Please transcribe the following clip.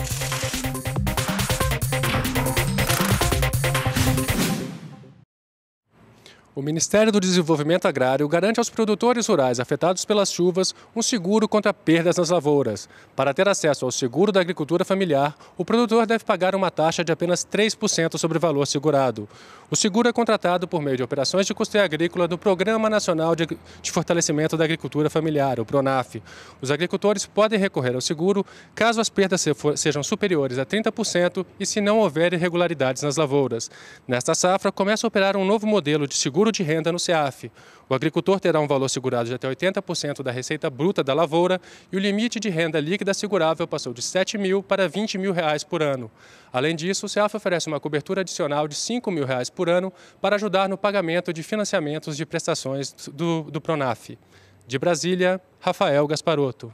Thank you. O Ministério do Desenvolvimento Agrário garante aos produtores rurais afetados pelas chuvas um seguro contra perdas nas lavouras. Para ter acesso ao seguro da agricultura familiar, o produtor deve pagar uma taxa de apenas 3% sobre o valor segurado. O seguro é contratado por meio de operações de custeio agrícola do Programa Nacional de Fortalecimento da Agricultura Familiar, o PRONAF. Os agricultores podem recorrer ao seguro caso as perdas sejam superiores a 30% e se não houver irregularidades nas lavouras. Nesta safra, começa a operar um novo modelo de seguro seguro de renda no SEAF. O agricultor terá um valor segurado de até 80% da receita bruta da lavoura e o limite de renda líquida segurável passou de R$ 7 mil para R$ 20 mil reais por ano. Além disso, o SEAF oferece uma cobertura adicional de R$ 5 mil reais por ano para ajudar no pagamento de financiamentos de prestações do, do PRONAF. De Brasília, Rafael Gasparotto.